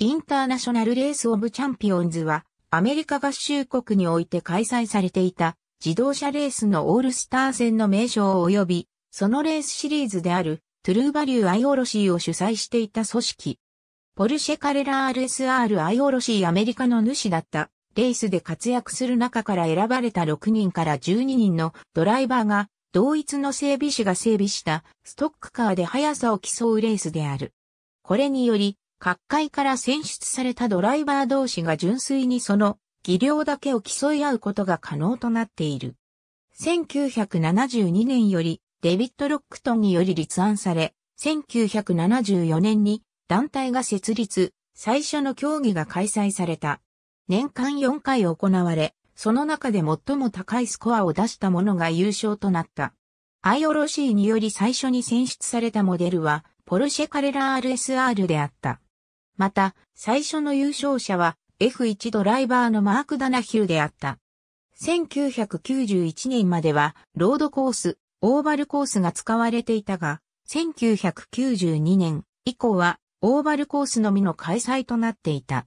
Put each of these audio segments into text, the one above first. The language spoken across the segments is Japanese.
インターナショナルレースオブチャンピオンズは、アメリカ合衆国において開催されていた自動車レースのオールスター戦の名称及び、そのレースシリーズであるトゥルーバリューアイオロシーを主催していた組織。ポルシェカレラ RSR アイオロシーアメリカの主だったレースで活躍する中から選ばれた6人から12人のドライバーが同一の整備士が整備したストックカーで速さを競うレースである。これにより各界から選出されたドライバー同士が純粋にその技量だけを競い合うことが可能となっている。1972年よりデビッド・ロックトンにより立案され、1974年に団体が設立、最初の競技が開催された。年間4回行われ、その中で最も高いスコアを出した者が優勝となった。IOC により最初に選出されたモデルは、ポルシェカレラ RSR であった。また、最初の優勝者は F1 ドライバーのマーク・ダナヒューであった。1991年までは、ロードコース、オーバルコースが使われていたが、1992年以降は、オーバルコースのみの開催となっていた。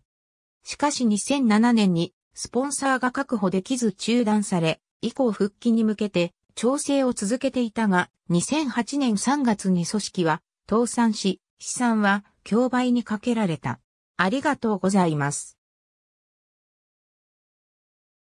しかし2007年に、スポンサーが確保できず中断され、以降復帰に向けて、調整を続けていたが、2008年3月に組織は、倒産し、資産は競売にかけられた。ありがとうございます。